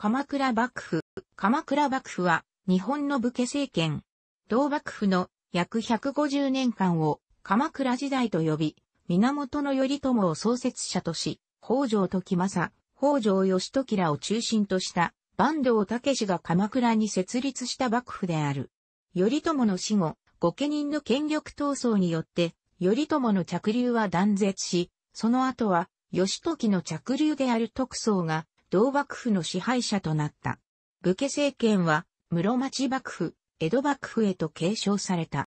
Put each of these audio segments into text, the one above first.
鎌倉幕府。鎌倉幕府は日本の武家政権。同幕府の約150年間を鎌倉時代と呼び、源頼朝を創設者とし、北条時政、北条義時らを中心とした坂東武が鎌倉に設立した幕府である。頼朝の死後、御家人の権力闘争によって、頼朝の着流は断絶し、その後は、義時の着流である特捜が、同幕府の支配者となった。武家政権は、室町幕府、江戸幕府へと継承された。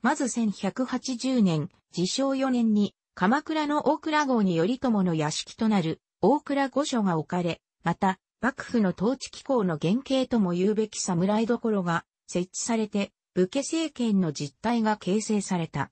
まず1180年、自称4年に、鎌倉の大倉郷に頼朝の屋敷となる大倉御所が置かれ、また、幕府の統治機構の原型とも言うべき侍どころが設置されて、武家政権の実態が形成された。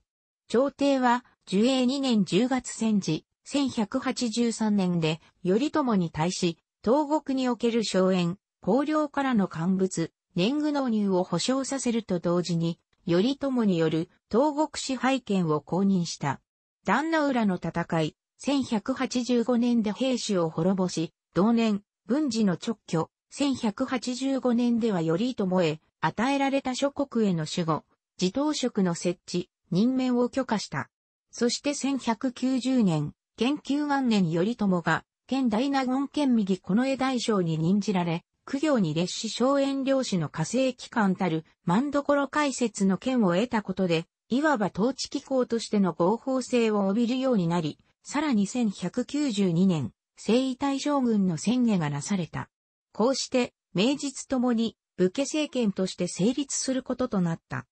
朝廷は、寿永2年10月戦時、1183年で頼朝に対し、東国における荘園、公領からの乾物、年貢納入を保障させると同時に、頼朝による東国支配権を公認した。壇の浦の戦い、1185年で兵士を滅ぼし、同年、文治の直居、1185年では頼朝へ与えられた諸国への守護、自頭職の設置、任命を許可した。そして1190年、研究案年頼朝が、県大納言県右この江大将に任じられ、苦行に列子荘園領師の火星機関たる万所解説の権を得たことで、いわば統治機構としての合法性を帯びるようになり、さらに1192年、征夷大将軍の宣言がなされた。こうして、名実ともに武家政権として成立することとなった。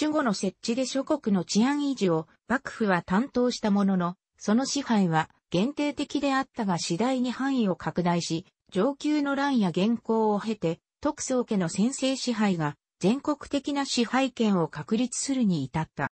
守護の設置で諸国の治安維持を幕府は担当したものの、その支配は限定的であったが次第に範囲を拡大し、上級の乱や現行を経て、徳宗家の先制支配が全国的な支配権を確立するに至った。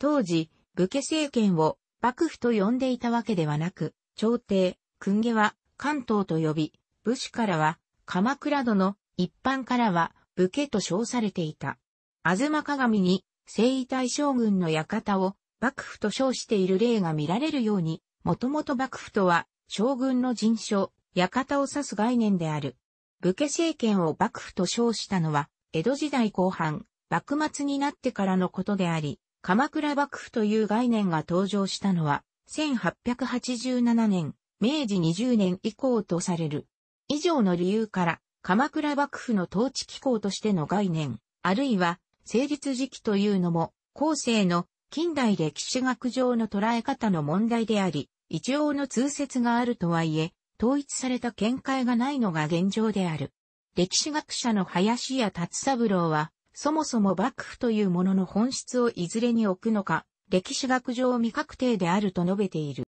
当時、武家政権を幕府と呼んでいたわけではなく、朝廷、訓家は関東と呼び、武士からは鎌倉殿、一般からは武家と称されていた。吾妻鏡に征夷大将軍の館を幕府と称している例が見られるように、もともと幕府とは、将軍の人称、館を指す概念である。武家政権を幕府と称したのは、江戸時代後半、幕末になってからのことであり、鎌倉幕府という概念が登場したのは、1887年、明治20年以降とされる。以上の理由から、鎌倉幕府の統治機構としての概念、あるいは、成立時期というのも、後世の近代歴史学上の捉え方の問題であり、一応の通説があるとはいえ、統一された見解がないのが現状である。歴史学者の林家達三郎は、そもそも幕府というものの本質をいずれに置くのか、歴史学上未確定であると述べている。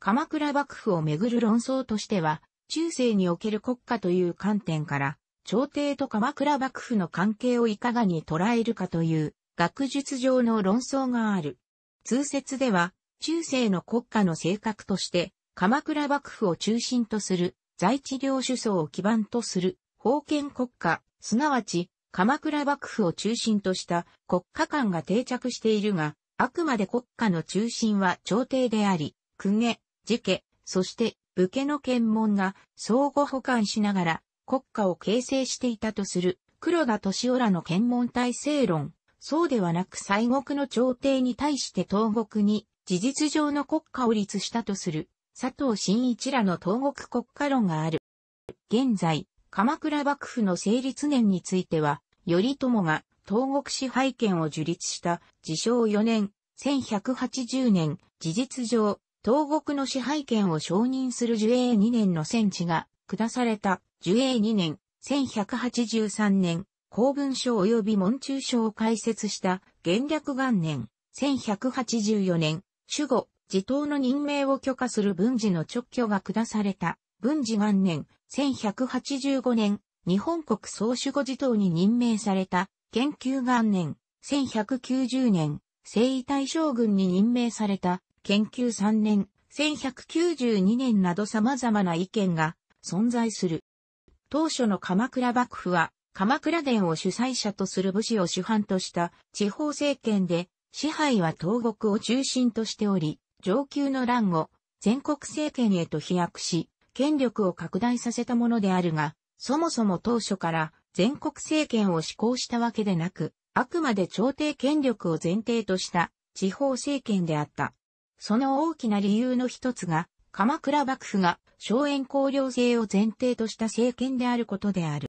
鎌倉幕府をめぐる論争としては、中世における国家という観点から、朝廷と鎌倉幕府の関係をいかがに捉えるかという学術上の論争がある。通説では、中世の国家の性格として、鎌倉幕府を中心とする在地領主層を基盤とする封建国家、すなわち鎌倉幕府を中心とした国家間が定着しているが、あくまで国家の中心は朝廷であり、公家、寺家、そして武家の検問が相互補完しながら国家を形成していたとする黒田敏夫らの検問体制論。そうではなく西国の朝廷に対して東国に事実上の国家を立したとする佐藤新一らの東国国家論がある。現在、鎌倉幕府の成立年については、頼朝が東国支配権を樹立した自称4年、1180年、事実上、東国の支配権を承認する樹英2年の戦地が下された樹英2年、1183年、公文書及び文中書を開設した元略元年、1184年、主語、自党の任命を許可する文治の直挙が下された、文治元年、1185年、日本国総守護自党に任命された、研究元年、1190年、征夷大将軍に任命された、研究3年、1192年など様々な意見が存在する。当初の鎌倉幕府は鎌倉殿を主催者とする武士を主犯とした地方政権で、支配は東国を中心としており、上級の乱を全国政権へと飛躍し、権力を拡大させたものであるが、そもそも当初から全国政権を施行したわけでなく、あくまで朝廷権力を前提とした地方政権であった。その大きな理由の一つが、鎌倉幕府が荘園公領制を前提とした政権であることである。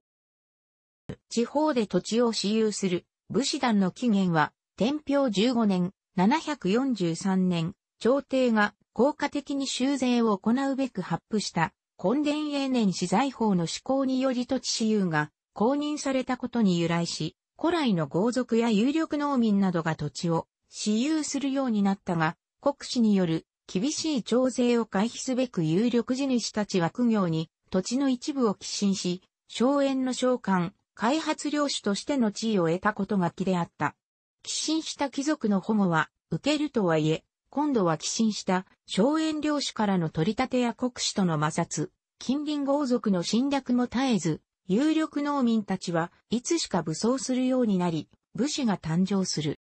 地方で土地を私有する武士団の起源は、天平15年、743年、朝廷が効果的に修繕を行うべく発布した、根伝永年資材法の施行により土地私有が公認されたことに由来し、古来の豪族や有力農民などが土地を私有するようになったが、国士による厳しい徴税を回避すべく有力地主たちは苦行に土地の一部を寄進し、荘園の召喚、開発領主としての地位を得たことが気であった。寄進した貴族の保護は受けるとはいえ、今度は寄進した荘園領主からの取り立てや国主との摩擦、近隣豪族の侵略も絶えず、有力農民たちはいつしか武装するようになり、武士が誕生する。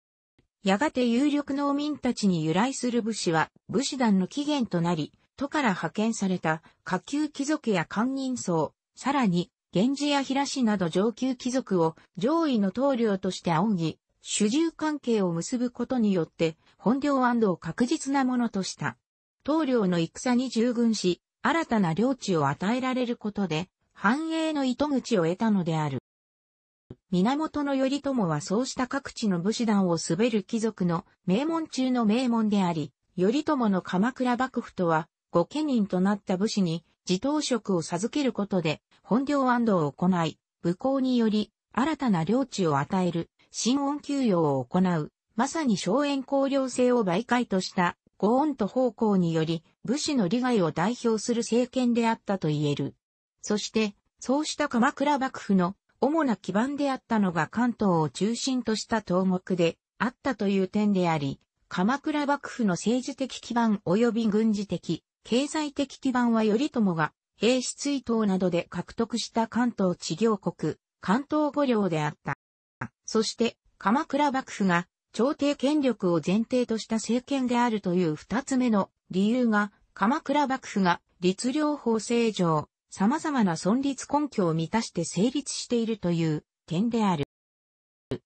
やがて有力農民たちに由来する武士は武士団の起源となり、都から派遣された下級貴族や官人層、さらに源氏や平氏など上級貴族を上位の棟領として仰ぎ、主従関係を結ぶことによって、本領安堵を確実なものとした。棟領の戦に従軍し、新たな領地を与えられることで、繁栄の糸口を得たのである。源頼朝はそうした各地の武士団を滑る貴族の名門中の名門であり、頼朝の鎌倉幕府とは、御家人となった武士に自頭職を授けることで、本領安堵を行い、武功により、新たな領地を与える、新恩給与を行う、まさに荘園公領制を媒介とした、御恩と奉公により、武士の利害を代表する政権であったと言える。そして、そうした鎌倉幕府の主な基盤であったのが関東を中心とした東国であったという点であり、鎌倉幕府の政治的基盤及び軍事的、経済的基盤は頼朝が、平士追等などで獲得した関東地業国、関東五領であった。そして、鎌倉幕府が、朝廷権力を前提とした政権であるという二つ目の理由が、鎌倉幕府が、律令法制上、様々な存立根拠を満たして成立しているという点である。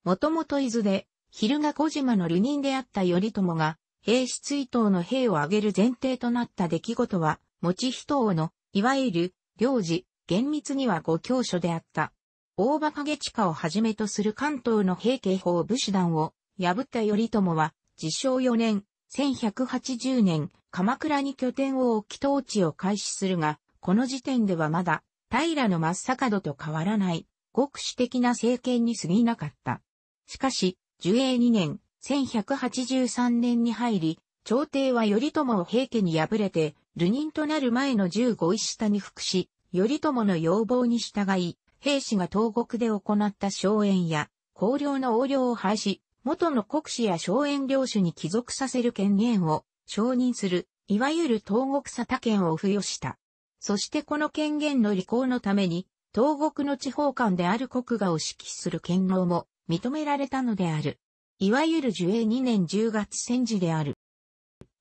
もともと伊豆で、昼が小島の流人であった頼朝が、兵士追悼の兵を挙げる前提となった出来事は、持人王の、いわゆる、領事、厳密にはご教書であった。大馬影地下をはじめとする関東の兵警法武士団を破った頼朝は、自称4年、1180年、鎌倉に拠点を置き統治を開始するが、この時点ではまだ、平の真っ逆度と変わらない、極主的な政権に過ぎなかった。しかし、樹永2年、1183年に入り、朝廷は頼朝を平家に敗れて、流人となる前の15位下に服し、頼朝の要望に従い、兵士が東国で行った荘園や、公領の横領を廃止、元の国士や荘園領主に帰属させる権限を承認する、いわゆる東国佐他権を付与した。そしてこの権限の履行のために、東国の地方官である国賀を指揮する権能も認められたのである。いわゆる樹永2年10月戦時である。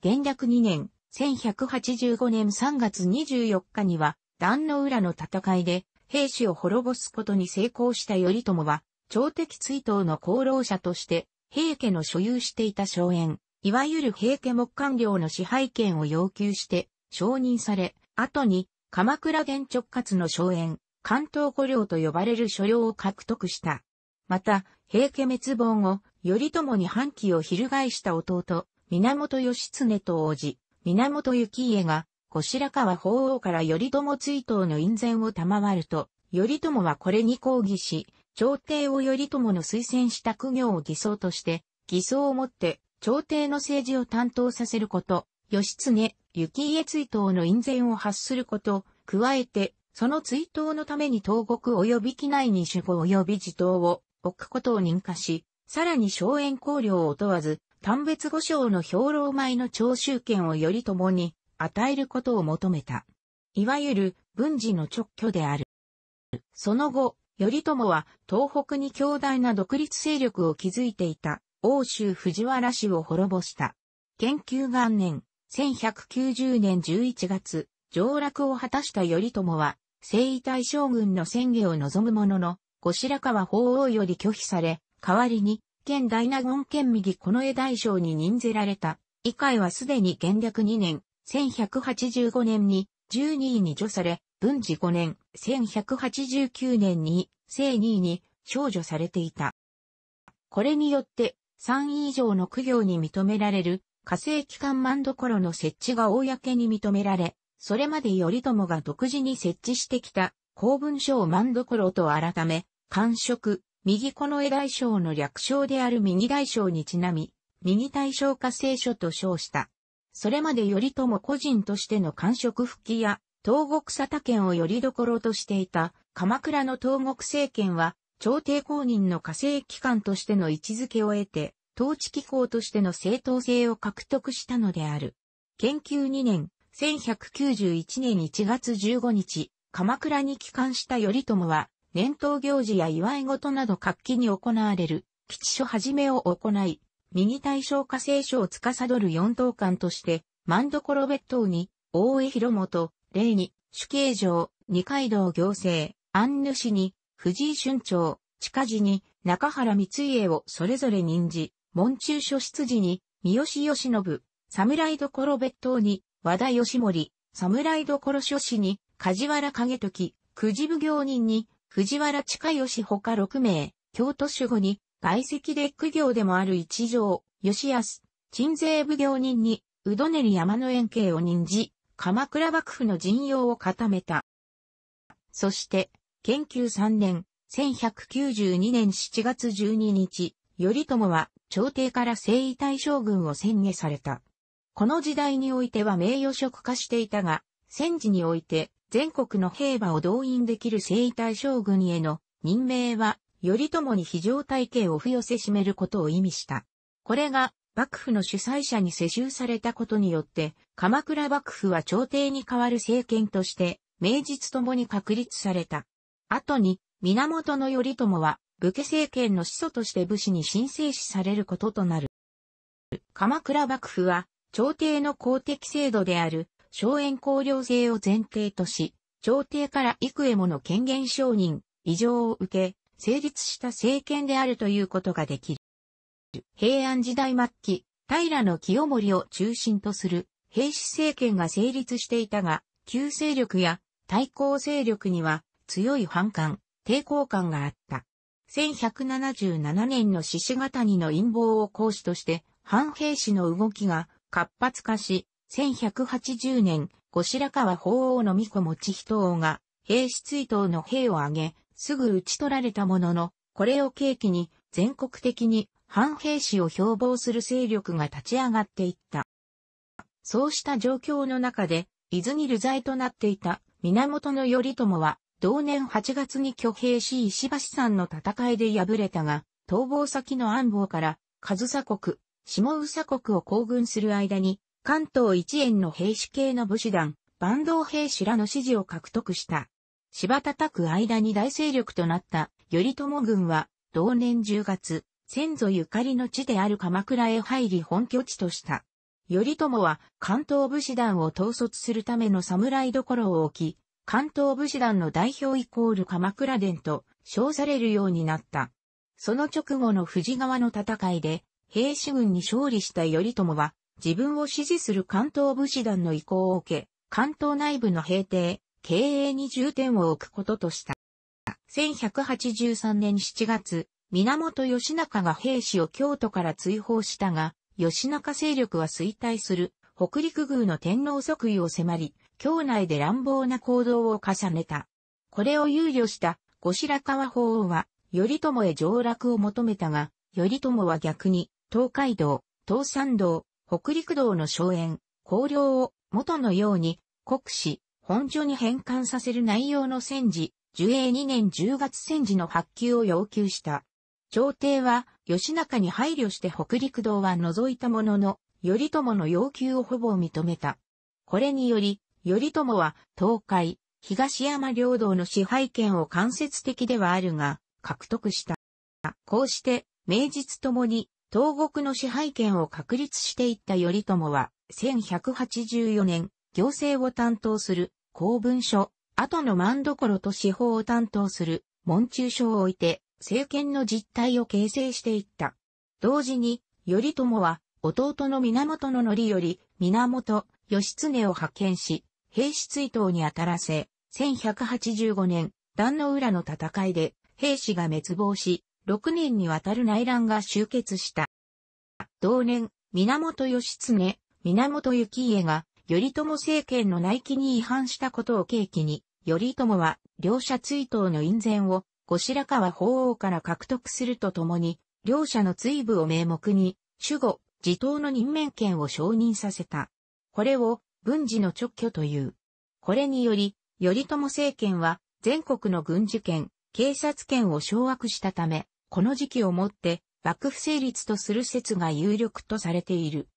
元略2年、1185年3月24日には、壇の浦の戦いで、兵士を滅ぼすことに成功した頼朝は、朝敵追悼の功労者として、平家の所有していた荘園、いわゆる平家木官領の支配権を要求して、承認され、後に、鎌倉現直轄の荘園、関東五領と呼ばれる所領を獲得した。また、平家滅亡後、頼朝に反旗を翻した弟、源義経と王子、源幸家が、後白河法皇から頼朝追悼の印前を賜ると、頼朝はこれに抗議し、朝廷を頼朝の推薦した苦行を偽装として、偽装をもって朝廷の政治を担当させること、義経、幸家追悼の印前を発すること、加えて、その追悼のために東国及び機内に守護及び地頭を置くことを認可し、さらに荘園公領を問わず、単別五章の兵糧米の徴収権をより共に与えることを求めた。いわゆる軍事の直挙である。その後、頼朝は東北に強大な独立勢力を築いていた欧州藤原氏を滅ぼした。研究元年、1190年11月、上落を果たした頼朝は、征夷大将軍の宣言を望むものの、後白河法皇より拒否され、代わりに、県大納言県右近衛大将に任ぜられた。以下はすでに元略2年、1185年に、12位に除され、文治5年、1189年に、正2位に、少女されていた。これによって、3位以上の苦行に認められる、火星機関万所の設置が公に認められ、それまで頼朝が独自に設置してきた、公文書を万所と改め、官職、右この絵大将の略称である右大将にちなみ、右大将化聖書と称した。それまで頼朝個人としての官職復帰や、東国佐田県をよりどころとしていた、鎌倉の東国政権は、朝廷公認の火星機関としての位置づけを得て、統治機構としての正当性を獲得したのである。研究2年、1191年1月15日、鎌倉に帰還した頼朝は、年頭行事や祝い事など活気に行われる、基地所始めを行い、右対象化聖書を司る四等官として、万所別当に、大江広元、礼に、主計上、二階堂行政、安主に、藤井春長、近寺に、中原光家をそれぞれ任じ、門中書室時に、三好義信、侍所別当に、和田義盛、侍所諸氏に、梶原景時、くじ奉行人に、藤原近義ほか6名、京都守護に、外籍で苦行でもある一条、吉安、鎮西奉行人に、うどねり山の円形を任じ、鎌倉幕府の陣容を固めた。そして、研究3年、1192年7月12日、頼朝は朝廷から征夷大将軍を宣言された。この時代においては名誉職化していたが、戦時において全国の兵馬を動員できる征夷大将軍への任命は、頼朝に非常体系を付与せしめることを意味した。これが、幕府の主催者に世襲されたことによって、鎌倉幕府は朝廷に代わる政権として、名実ともに確立された。後に、源頼朝は、武家政権の始祖として武士に申請しされることとなる。鎌倉幕府は、朝廷の公的制度である、荘園公領制を前提とし、朝廷から幾重もの権限承認、異常を受け、成立した政権であるということができる。平安時代末期、平清盛を中心とする平氏政権が成立していたが、旧勢力や対抗勢力には強い反感、抵抗感があった。1177年の獅子型にの陰謀を講師として、反平氏の動きが活発化し、1180年、後白河法皇の御子持ち人王が、兵士追悼の兵を挙げ、すぐ討ち取られたものの、これを契機に、全国的に反兵士を標榜する勢力が立ち上がっていった。そうした状況の中で、伊豆に流罪となっていた源頼朝は、同年8月に挙兵し石橋山の戦いで敗れたが、逃亡先の安房から、上総国、下宇佐国を行軍する間に、関東一円の兵士系の武士団、万道兵士らの支持を獲得した。芝叩く間に大勢力となった頼朝軍は、同年10月、先祖ゆかりの地である鎌倉へ入り本拠地とした。頼朝は関東武士団を統率するための侍どころを置き、関東武士団の代表イコール鎌倉殿と称されるようになった。その直後の富士川の戦いで、兵士軍に勝利した頼朝は、自分を支持する関東武士団の意向を受け、関東内部の平定、経営に重点を置くこととした。1183年7月、源義仲が兵士を京都から追放したが、義仲勢力は衰退する北陸宮の天皇即位を迫り、京内で乱暴な行動を重ねた。これを憂慮した後白河法皇は、頼朝へ上洛を求めたが、頼朝は逆に、東海道、東山道、北陸道の荘園、公領を元のように国史、本所に返還させる内容の戦時、受営2年10月戦時の発給を要求した。朝廷は吉中に配慮して北陸道は除いたものの、頼朝の要求をほぼ認めた。これにより、頼朝は東海、東山領道の支配権を間接的ではあるが、獲得した。こうして、名実ともに東国の支配権を確立していった頼朝は、1184年、行政を担当する公文書、後の万所と司法を担当する門中書を置いて、政権の実態を形成していった。同時に、頼朝は、弟の源の則より、源義経を派遣し、兵士追討に当たらせ、1185年、壇の浦の戦いで、兵士が滅亡し、6年にわたる内乱が終結した。同年、源義経、源幸家が、頼朝政権の内規に違反したことを契機に、頼朝は、両者追悼の院前を、後白河法皇から獲得するとともに、両者の追部を名目に、守護、自党の任免権を承認させた。これを、文治の直挙という。これにより、頼朝政権は、全国の軍事権、警察権を掌握したため、この時期をもって幕府成立とする説が有力とされている。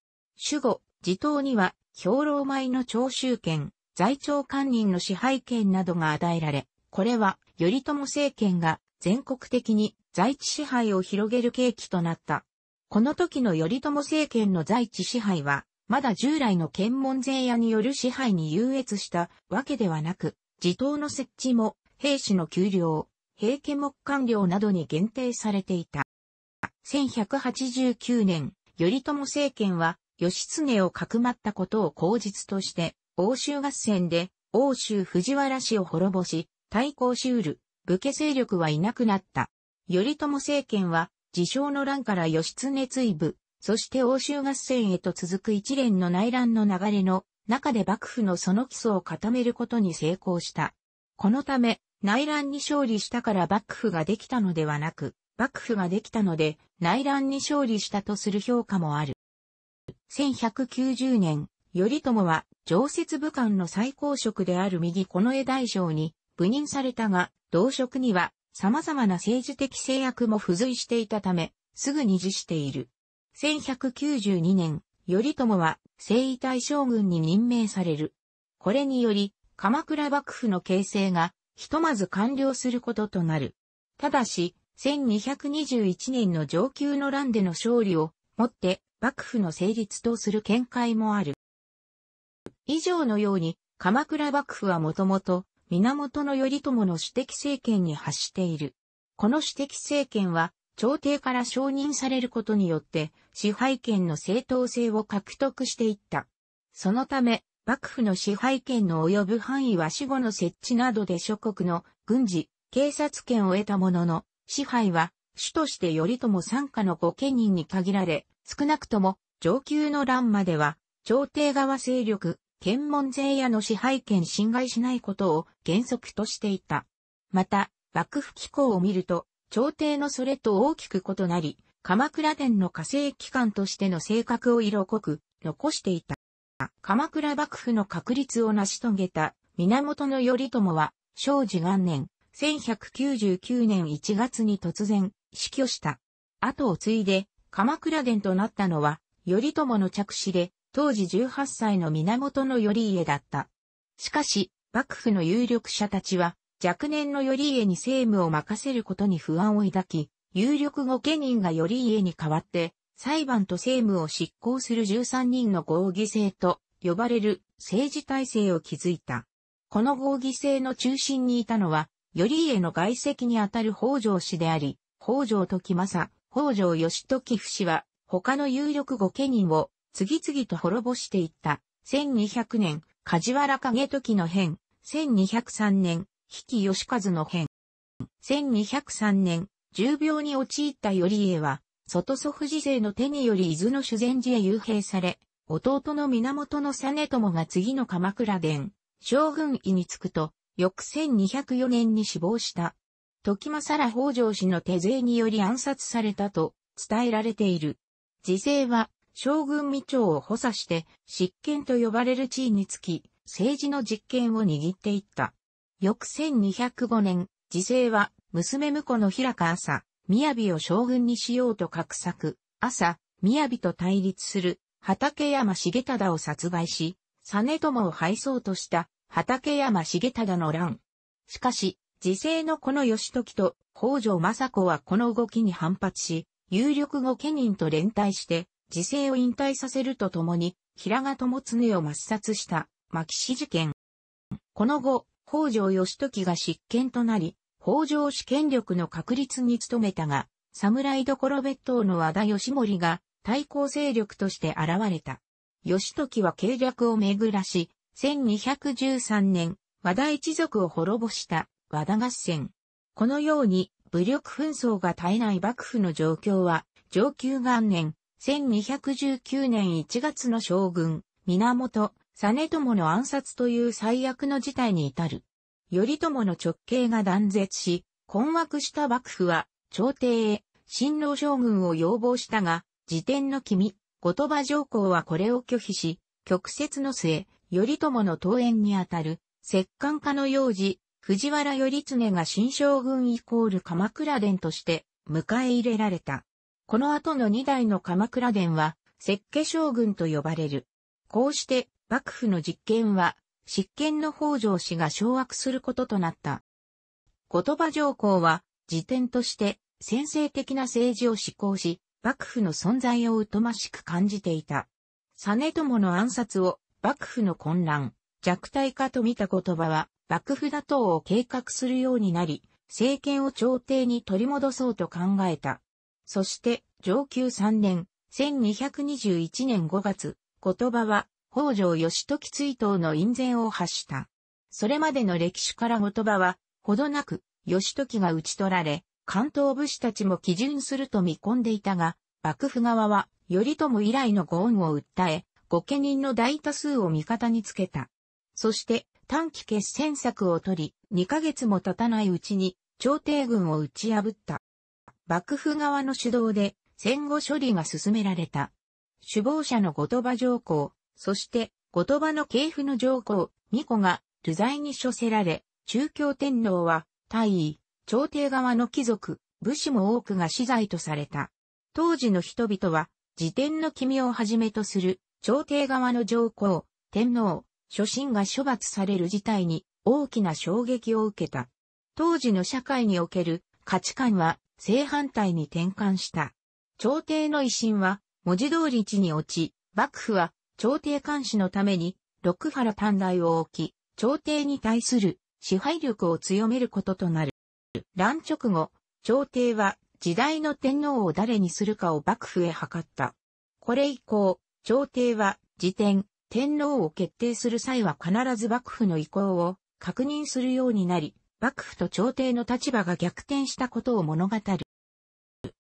守護、地頭には兵糧米の徴収権、在庁官人の支配権などが与えられ、これは頼朝政権が全国的に在地支配を広げる契機となった。この時の頼朝政権の在地支配は、まだ従来の検問税屋による支配に優越したわけではなく、地頭の設置も兵士の給料、平家木官僚などに限定されていた。1189年、頼朝政権は、義経をかくまったことを口実として、欧州合戦で、欧州藤原氏を滅ぼし、対抗しうる、武家勢力はいなくなった。頼朝政権は、自称の乱から義経追部、そして欧州合戦へと続く一連の内乱の流れの中で幕府のその基礎を固めることに成功した。このため、内乱に勝利したから幕府ができたのではなく、幕府ができたので内乱に勝利したとする評価もある。1190年、頼朝は常設武官の最高職である右近衛大将に部任されたが、同職には様々な政治的制約も付随していたため、すぐに辞している。1192年、頼朝は征夷大将軍に任命される。これにより、鎌倉幕府の形成がひとまず完了することとなる。ただし、1221年の上級の乱での勝利をもって幕府の成立とする見解もある。以上のように、鎌倉幕府はもともと源頼朝の私的政権に発している。この私的政権は、朝廷から承認されることによって支配権の正当性を獲得していった。そのため、幕府の支配権の及ぶ範囲は死後の設置などで諸国の軍事、警察権を得たものの、支配は主として頼朝参加の御家人に限られ、少なくとも上級の乱までは、朝廷側勢力、検問税やの支配権侵害しないことを原則としていた。また、幕府機構を見ると、朝廷のそれと大きく異なり、鎌倉殿の火星機関としての性格を色濃く残していた。鎌倉幕府の確立を成し遂げた源頼朝は、正治元年、1199年1月に突然、死去した。後を継いで、鎌倉殿となったのは、頼朝の着手で、当時18歳の源頼家だった。しかし、幕府の有力者たちは、若年の頼家に政務を任せることに不安を抱き、有力御家人が頼家に代わって、裁判と政務を執行する13人の合議制と呼ばれる政治体制を築いた。この合議制の中心にいたのは、頼家の外籍にあたる北条氏であり、北条時政、北条義時夫氏は、他の有力御家人を次々と滅ぼしていった。1200年、梶原景時の変。1203年、比企義和の変。1203年、重病に陥った頼家は、外祖父次勢の手により伊豆の修善寺へ幽閉され、弟の源の実朝が次の鎌倉殿、将軍位に着くと、翌1204年に死亡した。時政ら北条氏の手勢により暗殺されたと伝えられている。時勢は将軍未長を補佐して執権と呼ばれる地位につき、政治の実権を握っていった。翌1205年、時勢は娘婿の平川朝、雅を将軍にしようと画策、朝、雅と対立する畠山重忠を殺害し、実朝を敗走とした畠山重忠の乱。しかし、時世のこの義時と北条政子はこの動きに反発し、有力御家人と連帯して、時世を引退させるとともに、平賀友常を抹殺した、牧師事件。この後、北条義時が執権となり、北条氏権力の確立に努めたが、侍どころ別当の和田義盛が対抗勢力として現れた。義時は計略を巡らし、1213年、和田一族を滅ぼした和田合戦。このように武力紛争が絶えない幕府の状況は、上級元年、1219年1月の将軍、源実朝の暗殺という最悪の事態に至る。頼朝の直系が断絶し、困惑した幕府は、朝廷へ、新郎将軍を要望したが、時点の君、後鳥羽上皇はこれを拒否し、曲折の末、頼朝の登園にあたる、摂関家の幼児、藤原頼経が新将軍イコール鎌倉殿として迎え入れられた。この後の二代の鎌倉殿は、石家将軍と呼ばれる。こうして、幕府の実権は、執権の北条氏が掌握することとなった。言葉上皇は、辞典として先制的な政治を施行し、幕府の存在を疎ましく感じていた。実朝の暗殺を幕府の混乱、弱体化と見た言葉は、幕府打倒を計画するようになり、政権を朝廷に取り戻そうと考えた。そして、上級3年、1221年5月、言葉は、北条義時追悼の印前を発した。それまでの歴史から言葉は、ほどなく、義時が討ち取られ、関東武士たちも基準すると見込んでいたが、幕府側は、頼朝以来のご恩を訴え、御家人の大多数を味方につけた。そして、短期決戦策を取り、2ヶ月も経たないうちに、朝廷軍を打ち破った。幕府側の主導で、戦後処理が進められた。首謀者の後鳥羽上皇、そして、後鳥羽の系譜の上皇、巫女が、流罪に処せられ、中共天皇は、大尉、朝廷側の貴族、武士も多くが死罪とされた。当時の人々は、辞典の君をはじめとする、朝廷側の上皇、天皇、諸臣が処罰される事態に大きな衝撃を受けた。当時の社会における価値観は正反対に転換した。朝廷の威信は文字通り地に落ち、幕府は朝廷監視のために、六原短大を置き、朝廷に対する支配力を強めることとなる。乱直後、朝廷は時代の天皇を誰にするかを幕府へ図った。これ以降、朝廷は時点、天皇を決定する際は必ず幕府の意向を確認するようになり、幕府と朝廷の立場が逆転したことを物語る。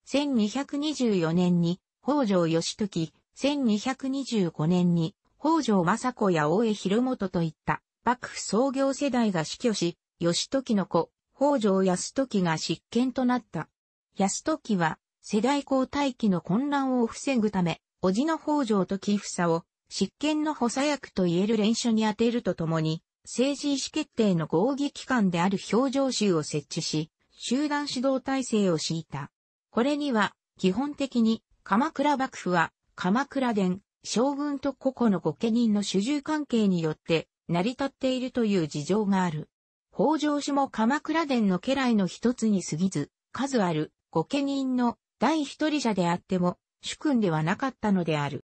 1224年に北条義時、1225年に北条政子や大江広元といった幕府創業世代が死去し、義時の子、北条安時が執権となった。安時は世代交代期の混乱を防ぐため、叔父の北条時房を執権の補佐役と言える連署に当てるとともに、政治意思決定の合議機関である表情集を設置し、集団指導体制を敷いた。これには、基本的に鎌倉幕府は鎌倉殿、将軍と個々の御家人の主従関係によって成り立っているという事情がある。北条氏も鎌倉殿の家来の一つに過ぎず、数ある御家人の第一人者であっても、主君ではなかったのである。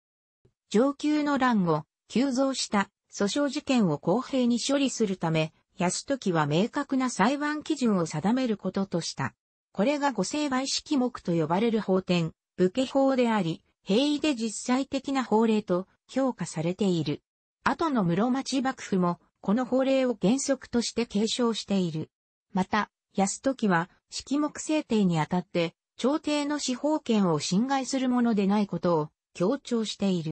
上級の乱後、急増した訴訟事件を公平に処理するため、安時は明確な裁判基準を定めることとした。これが御成敗式目と呼ばれる法典、武家法であり、平易で実際的な法令と評価されている。後の室町幕府も、この法令を原則として継承している。また、安時は、式目制定にあたって、朝廷の司法権を侵害するものでないことを強調している。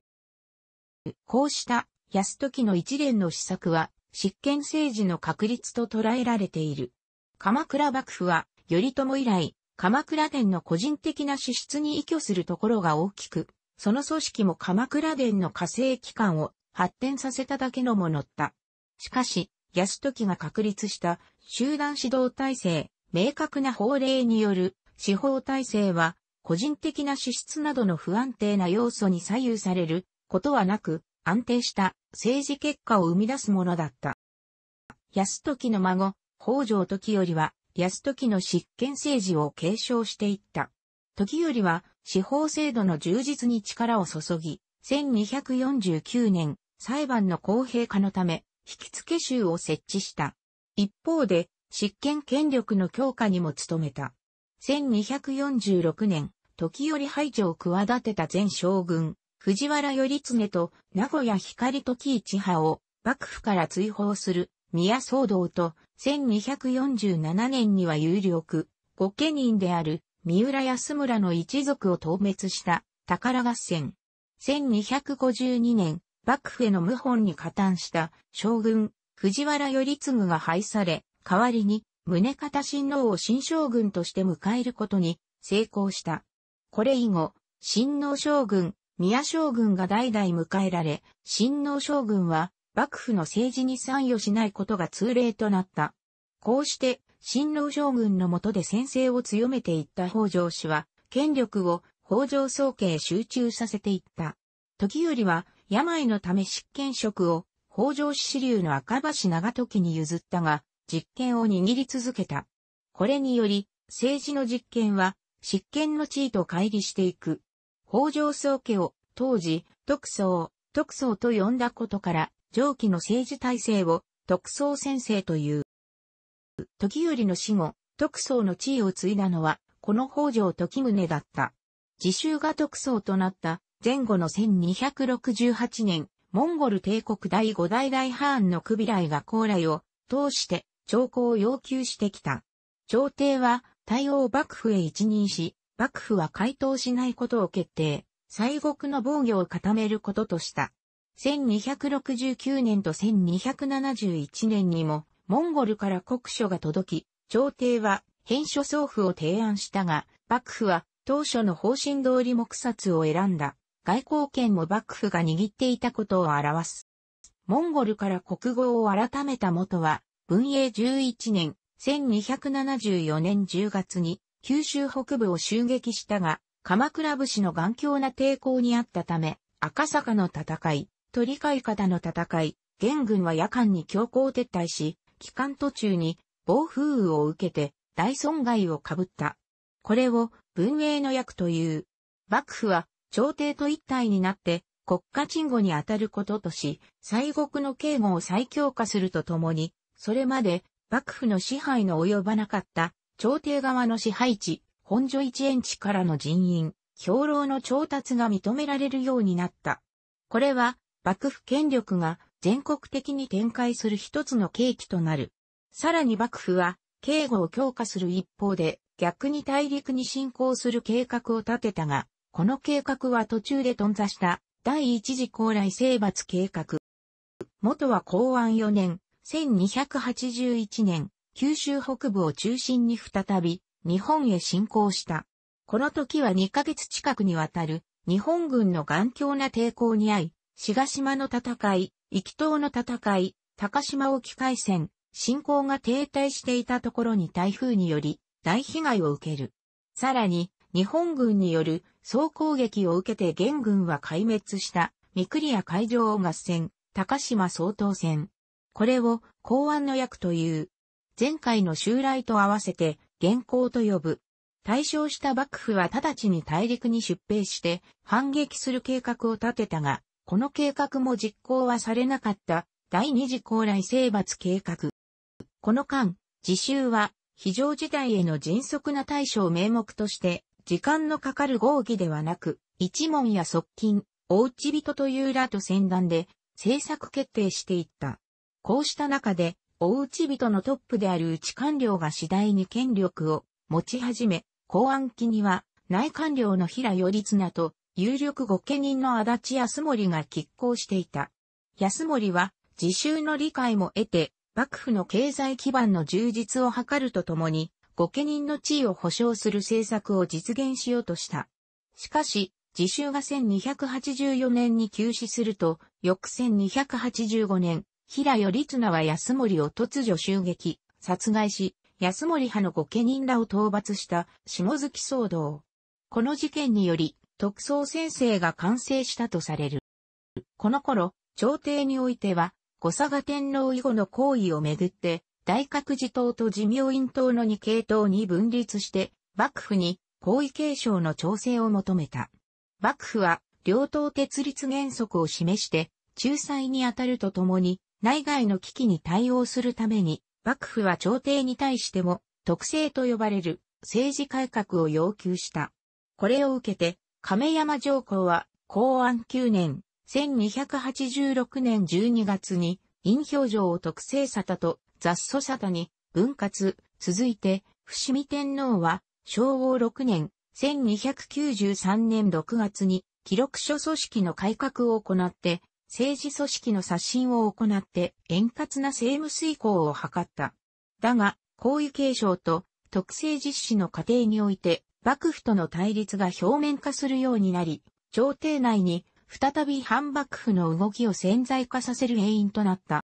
こうした安時の一連の施策は、執権政治の確立と捉えられている。鎌倉幕府は、頼朝以来、鎌倉殿の個人的な資質に依拠するところが大きく、その組織も鎌倉殿の火星機関を発展させただけのものった。しかし、安時が確立した集団指導体制、明確な法令による司法体制は、個人的な資質などの不安定な要素に左右されることはなく、安定した政治結果を生み出すものだった。安時の孫、北条時よりは、安時の執権政治を継承していった。時よりは司法制度の充実に力を注ぎ、1249年、裁判の公平化のため、引付州を設置した。一方で、執権権力の強化にも努めた。1246年、時より排除を企てた前将軍、藤原頼常と名古屋光時市派を幕府から追放する宮騒動と1247年には有力、御家人である三浦安村の一族を討滅した宝合戦。1252年、幕府への謀反に加担した将軍、藤原頼次が廃され、代わりに宗方親王を新将軍として迎えることに成功した。これ以後、新王将軍、宮将軍が代々迎えられ、新王将軍は幕府の政治に参与しないことが通例となった。こうして、新郎将軍の下で先制を強めていった北条氏は、権力を北条宗家へ集中させていった。時りは、病のため執権職を、北条氏支流の赤橋長時に譲ったが、実権を握り続けた。これにより、政治の実権は、執権の地位と乖離していく。北条宗家を、当時、特捜、特宗と呼んだことから、上記の政治体制を特捜先生という。時頼の死後、特捜の地位を継いだのは、この北条時宗だった。自習が特捜となった前後の1268年、モンゴル帝国第五代大ハーンの首来が高来を通して朝貢を要求してきた。朝廷は対応幕府へ一任し、幕府は回答しないことを決定、西国の防御を固めることとした。1269年と1271年にも、モンゴルから国書が届き、朝廷は編書送付を提案したが、幕府は当初の方針通り目殺を選んだ。外交権も幕府が握っていたことを表す。モンゴルから国語を改めた元は、文英11年、1274年10月に九州北部を襲撃したが、鎌倉武士の頑強な抵抗にあったため、赤坂の戦い、鳥海方の戦い、元軍は夜間に強行撤退し、期間途中に暴風雨を受けて大損害を被った。これを文英の役という。幕府は朝廷と一体になって国家鎮護にあたることとし、西国の警護を再強化するとともに、それまで幕府の支配の及ばなかった朝廷側の支配地、本所一円地からの人員、兵糧の調達が認められるようになった。これは幕府権力が全国的に展開する一つの契機となる。さらに幕府は、警護を強化する一方で、逆に大陸に侵攻する計画を立てたが、この計画は途中で頓挫した第一次高麗征伐計画。元は公安4年、1281年、九州北部を中心に再び日本へ侵攻した。この時は2ヶ月近くにわたる日本軍の頑強な抵抗に遭い、志賀島の戦い、生島の戦い、高島沖海戦、進行が停滞していたところに台風により大被害を受ける。さらに、日本軍による総攻撃を受けて元軍は壊滅した三国屋海上合戦、高島総統戦。これを公安の役という。前回の襲来と合わせて元寇と呼ぶ。対象した幕府は直ちに大陸に出兵して反撃する計画を立てたが、この計画も実行はされなかった第二次高麗征伐計画。この間、自習は非常事態への迅速な対処を名目として、時間のかかる合議ではなく、一門や側近、おうち人というらと戦談で政策決定していった。こうした中で、おうち人のトップである内官僚が次第に権力を持ち始め、公安期には内官僚の平頼綱と有力御家人の足立安森が拮抗していた。安森は自習の理解も得て、幕府の経済基盤の充実を図るとともに、御家人の地位を保障する政策を実現しようとした。しかし、自習が1284年に休止すると、翌1285年、平頼綱は安森を突如襲撃、殺害し、安森派の御家人らを討伐した下月騒動。この事件により、特捜先生が完成したとされる。この頃、朝廷においては、五佐賀天皇以後の行為をめぐって、大覚寺党と寺明院党の2系統に分立して、幕府に皇位継承の調整を求めた。幕府は、両党鉄律原則を示して、仲裁にあたるとともに、内外の危機に対応するために、幕府は朝廷に対しても、特性と呼ばれる政治改革を要求した。これを受けて、亀山上皇は、公安9年、1286年12月に、陰表情を特製沙汰と雑草沙汰に分割、続いて、伏見天皇は、昭和6年、1293年6月に、記録書組織の改革を行って、政治組織の刷新を行って、円滑な政務遂行を図った。だが、皇位継承と特製実施の過程において、幕府との対立が表面化するようになり、朝廷内に再び反幕府の動きを潜在化させる原因となった。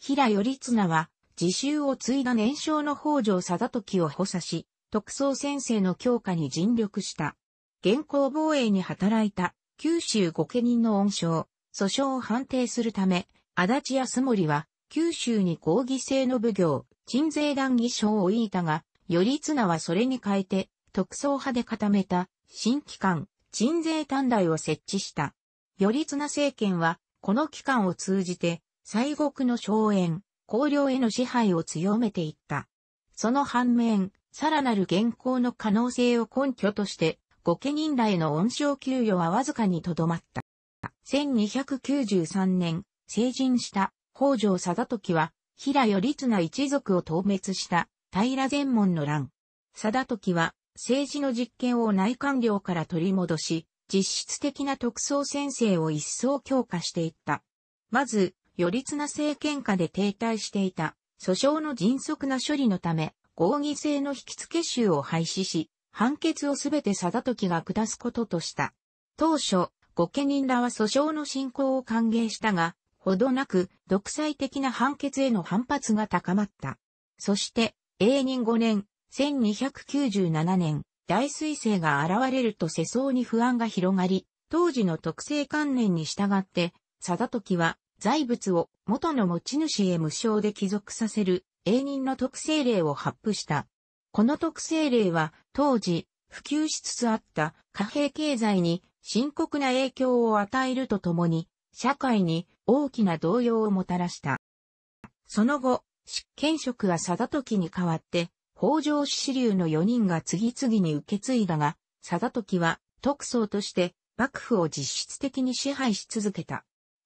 平頼綱は、自習を継いだ年少の北条貞時を補佐し、特捜先生の強化に尽力した。現行防衛に働いた九州御家人の恩賞、訴訟を判定するため、足立康盛は九州に抗議制の奉行、鎮西団議賞を置いたが、頼綱はそれに変えて、特捜派で固めた新機関、鎮税短大を設置した。頼綱政権は、この機関を通じて、西国の荘園、公領への支配を強めていった。その反面、さらなる現行の可能性を根拠として、御家人らへの恩賞給与はわずかにとどまった。1293年、成人した北条貞時は、平頼綱一族を討滅した平前門の乱。貞時は政治の実権を内官僚から取り戻し、実質的な特捜先生を一層強化していった。まず、よりつな政権下で停滞していた、訴訟の迅速な処理のため、合議制の引き付け集を廃止し、判決をすべて定時が下すこととした。当初、御家人らは訴訟の進行を歓迎したが、ほどなく独裁的な判決への反発が高まった。そして、永任5年、1297年、大彗星が現れると世相に不安が広がり、当時の特性観念に従って、定時は財物を元の持ち主へ無償で帰属させる永人の特性例を発布した。この特性例は当時普及しつつあった貨幣経済に深刻な影響を与えるとともに、社会に大きな動揺をもたらした。その後、執権職は定時に代わって、北条氏支流の4人が次々に受け継いだが、定時は特捜として幕府を実質的に支配し続けた。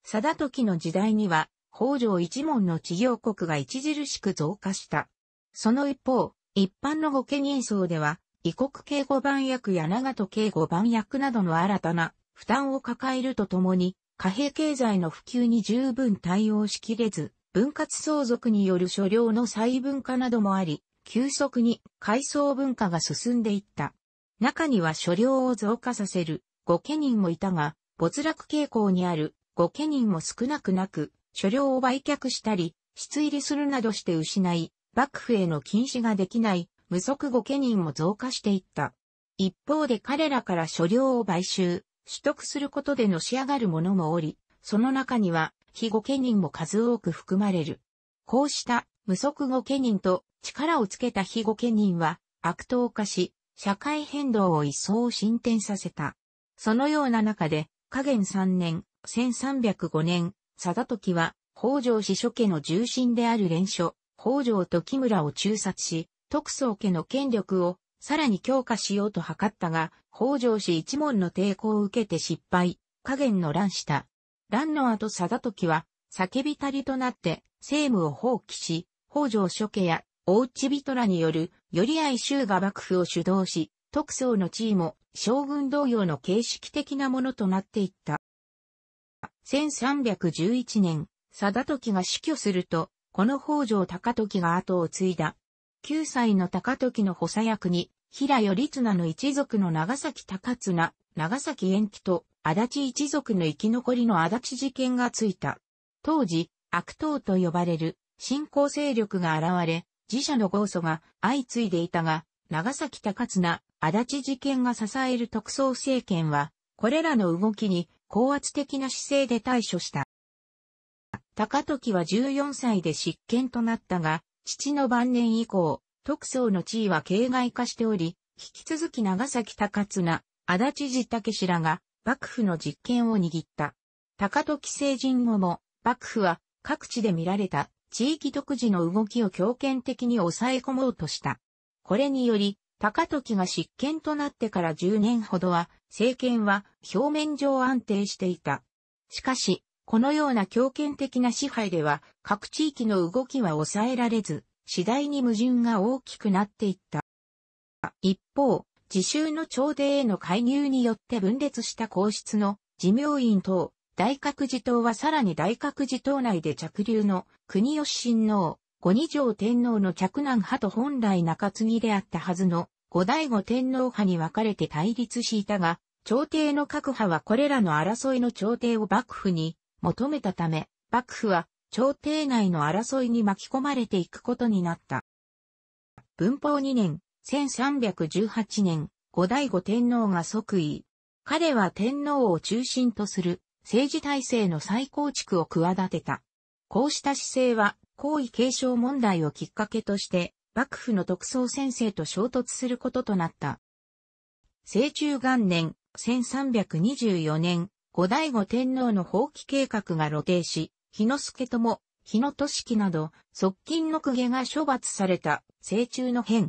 定時の時代には、北条一門の治療国が著しく増加した。その一方、一般の御家人層では、異国警護番役や長門警護番役などの新たな負担を抱えるとともに、貨幣経済の普及に十分対応しきれず、分割相続による所領の細分化などもあり、急速に階層文化が進んでいった。中には所領を増加させる御家人もいたが、没落傾向にある御家人も少なくなく、所領を売却したり、質入りするなどして失い、幕府への禁止ができない無足御家人も増加していった。一方で彼らから所領を買収、取得することでのし上がる者もおり、その中には非御家人も数多く含まれる。こうした無足御家人と力をつけた被護家人は悪党化し、社会変動を一層進展させた。そのような中で、加減3年、1305年、貞時は、北条氏諸家の重臣である連署、北条時村を中殺し、徳宗家の権力をさらに強化しようと図ったが、北条氏一門の抵抗を受けて失敗、加減の乱した。乱の後貞時は、叫びたりとなって、政務を放棄し、北条諸家や大内人らによる、より愛州が幕府を主導し、特捜の地位も将軍同様の形式的なものとなっていった。1311年、貞時が死去すると、この北条高時が後を継いだ。9歳の高時の補佐役に、平頼綱の一族の長崎高綱、長崎延期と、足立一族の生き残りの足立事件がついた。当時、悪党と呼ばれる新興勢力が現れ、自社の控訴が相次いでいたが、長崎高綱、足立事件が支える特捜政権は、これらの動きに高圧的な姿勢で対処した。高時は14歳で執権となったが、父の晩年以降、特捜の地位は形骸化しており、引き続き長崎高綱、足立寺武氏らが幕府の実権を握った。高時成人後も、幕府は各地で見られた地域独自の動きを強権的に抑え込もうとした。これにより、高時が執権となってから10年ほどは、政権は表面上安定していた。しかし、このような強権的な支配では、各地域の動きは抑えられず、次第に矛盾が大きくなっていった。一方、自習の朝廷への介入によって分裂した皇室の事明院等、大覚寺島はさらに大覚寺島内で着流の国吉親王、五二条天皇の嫡男派と本来中継ぎであったはずの五醍醐天皇派に分かれて対立していたが、朝廷の各派はこれらの争いの朝廷を幕府に求めたため、幕府は朝廷内の争いに巻き込まれていくことになった。文法2年、1318年、五醍醐天皇が即位。彼は天皇を中心とする政治体制の再構築を企てた。こうした姿勢は、皇位継承問題をきっかけとして、幕府の特捜先生と衝突することとなった。聖中元年、1324年、後醍醐天皇の放棄計画が露呈し、日之助とも、日野俊樹など、側近の公家が処罰された、聖中の変。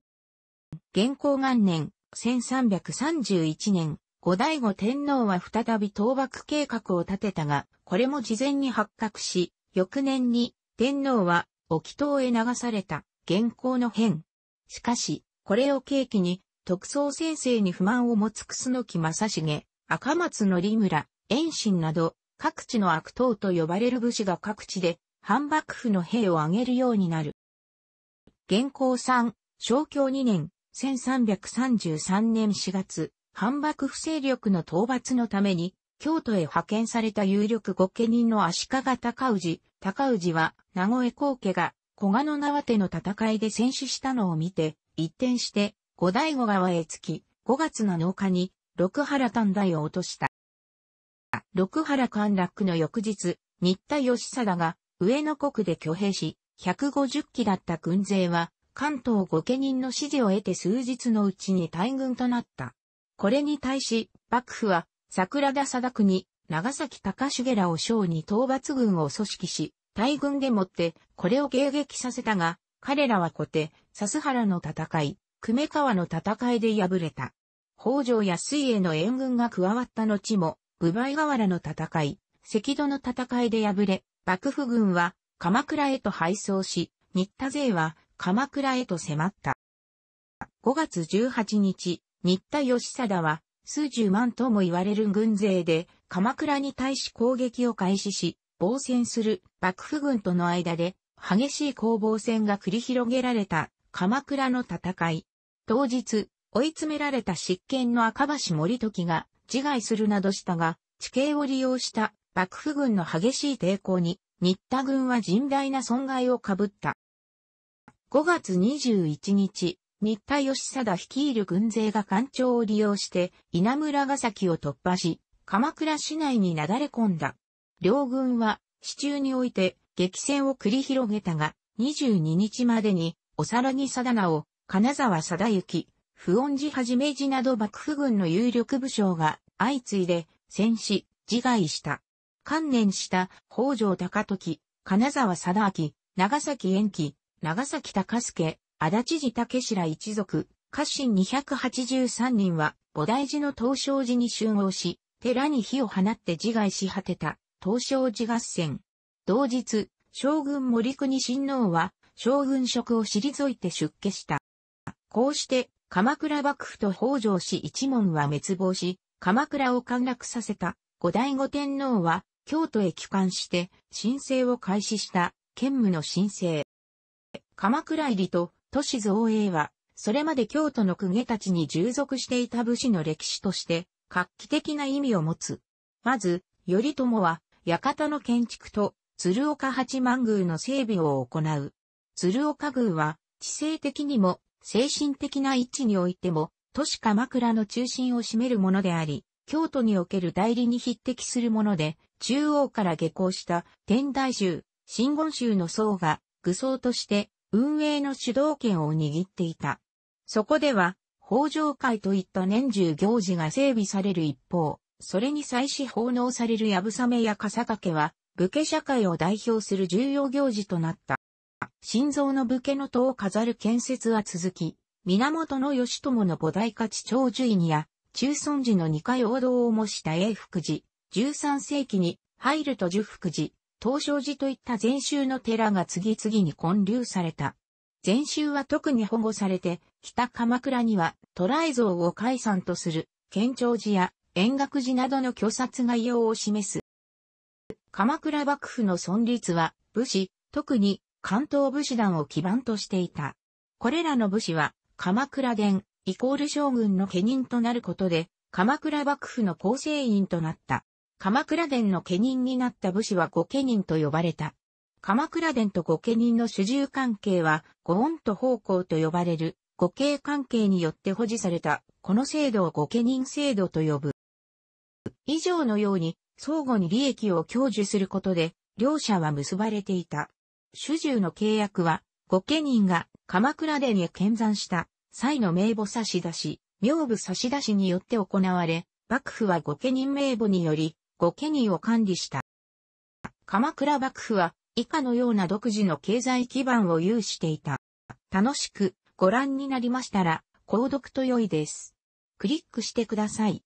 元光元年、1331年、後醍醐天皇は再び倒幕計画を立てたが、これも事前に発覚し、翌年に天皇は沖東へ流された現行の変。しかし、これを契機に、特捜先生に不満を持つ楠木正重、赤松の村、遠心など、各地の悪党と呼ばれる武士が各地で、反幕府の兵を挙げるようになる。元寇3、昭教2年、1333年4月、反幕不勢力の討伐のために、京都へ派遣された有力御家人の足利高氏、高氏は、名古屋公家が、小賀の縄手の戦いで戦死したのを見て、一転して、五代五川へ着き、5月7日に、六原短大を落とした。六原陥落の翌日、新田義貞が、上野国で挙兵し、150機だった軍勢は、関東御家人の支持を得て数日のうちに大軍となった。これに対し、幕府は、桜田貞国、長崎高重らを将に討伐軍を組織し、大軍でもって、これを迎撃させたが、彼らは小手、笹原の戦い、久米川の戦いで敗れた。北条や水への援軍が加わった後も、部梅河原の戦い、関戸の戦いで敗れ、幕府軍は鎌倉へと敗走し、新田勢は鎌倉へと迫った。5月18日、新田義貞は、数十万とも言われる軍勢で、鎌倉に対し攻撃を開始し、防戦する幕府軍との間で、激しい攻防戦が繰り広げられた鎌倉の戦い。当日、追い詰められた執権の赤橋森時が自害するなどしたが、地形を利用した幕府軍の激しい抵抗に、新田軍は甚大な損害をかぶった。5月21日、新田義貞率いる軍勢が艦長を利用して稲村ヶ崎を突破し、鎌倉市内になだれ込んだ。両軍は、市中において激戦を繰り広げたが、22日までに、おさらぎ貞直、金沢貞行、不恩寺はじめ寺など幕府軍の有力武将が相次いで戦死、自害した。観念した北条高時、金沢貞明、長崎延期、長崎高助、足立寺竹ら一族、家臣283人は、菩提寺の東照寺に集合し、寺に火を放って自害し果てた、東照寺合戦。同日、将軍森国親王は、将軍職を退いて出家した。こうして、鎌倉幕府と北条氏一門は滅亡し、鎌倉を陥落させた、後醍醐天皇は、京都へ帰還して、申請を開始した、兼務の申請。鎌倉入りと都市造営は、それまで京都の公家たちに従属していた武士の歴史として、画期的な意味を持つ。まず、頼朝は、館の建築と、鶴岡八幡宮の整備を行う。鶴岡宮は、地政的にも、精神的な位置においても、都市鎌倉の中心を占めるものであり、京都における代理に匹敵するもので、中央から下校した天台宗、真言宗の僧が、具僧として運営の主導権を握っていた。そこでは、法上会といった年中行事が整備される一方、それに際し奉納されるやぶさめや笠掛は、武家社会を代表する重要行事となった。心臓の武家の塔を飾る建設は続き、源義朝の菩提価値長寿院や、中尊寺の二階王道を模した永福寺、13世紀に、入ると寿福寺、東照寺といった禅宗の寺が次々に建立された。禅宗は特に保護されて、北鎌倉には渡来像を解散とする、県庁寺や円覚寺などの虚殺が用を示す。鎌倉幕府の存立は、武士、特に関東武士団を基盤としていた。これらの武士は、鎌倉殿、イコール将軍の家人となることで、鎌倉幕府の構成員となった。鎌倉殿の家人になった武士は御家人と呼ばれた。鎌倉殿と御家人の主従関係は、御恩と奉公と呼ばれる、御家関係によって保持された、この制度を御家人制度と呼ぶ。以上のように、相互に利益を享受することで、両者は結ばれていた。主従の契約は、御家人が鎌倉殿へ建参した、際の名簿差し出し、名部差し出しによって行われ、幕府は御家人名簿により、御家人を管理した。鎌倉幕府は以下のような独自の経済基盤を有していた。楽しくご覧になりましたら、購読と良いです。クリックしてください。